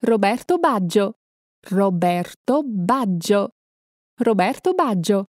Roberto Baggio. Roberto Baggio. Roberto Baggio.